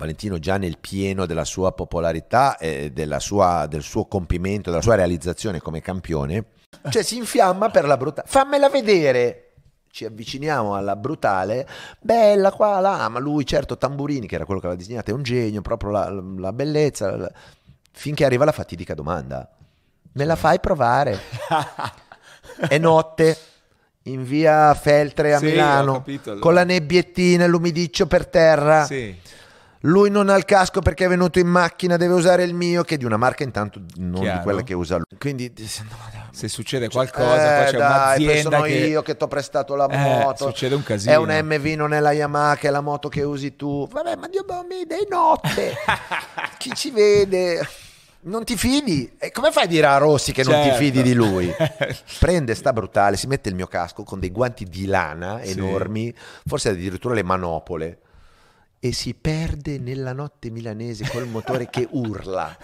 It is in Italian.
Valentino già nel pieno della sua popolarità e sua, del suo compimento, della sua realizzazione come campione, cioè si infiamma per la brutale. Fammela vedere! Ci avviciniamo alla brutale, bella qua, là, ma lui certo Tamburini, che era quello che l'ha disegnata, è un genio, proprio la, la bellezza, la... finché arriva la fatidica domanda. Me la fai provare? è notte, in via Feltre a sì, Milano, con la nebbiettina e l'umidiccio per terra. Sì lui non ha il casco perché è venuto in macchina, deve usare il mio, che è di una marca intanto non Chiaro. di quella che usa lui. Quindi no, no. se succede qualcosa, eh, c'è dai, poi sono che... io che ti ho prestato la eh, moto. Succede un casino. È un MV, non è la Yamaha, che è la moto che usi tu. Vabbè, ma Dio bambino, boh, è notte. Chi ci vede? non ti fidi? E come fai a dire a Rossi che certo. non ti certo. fidi di lui? Prende, sta brutale, si mette il mio casco con dei guanti di lana enormi, sì. forse addirittura le manopole e si perde nella notte milanese col motore che urla.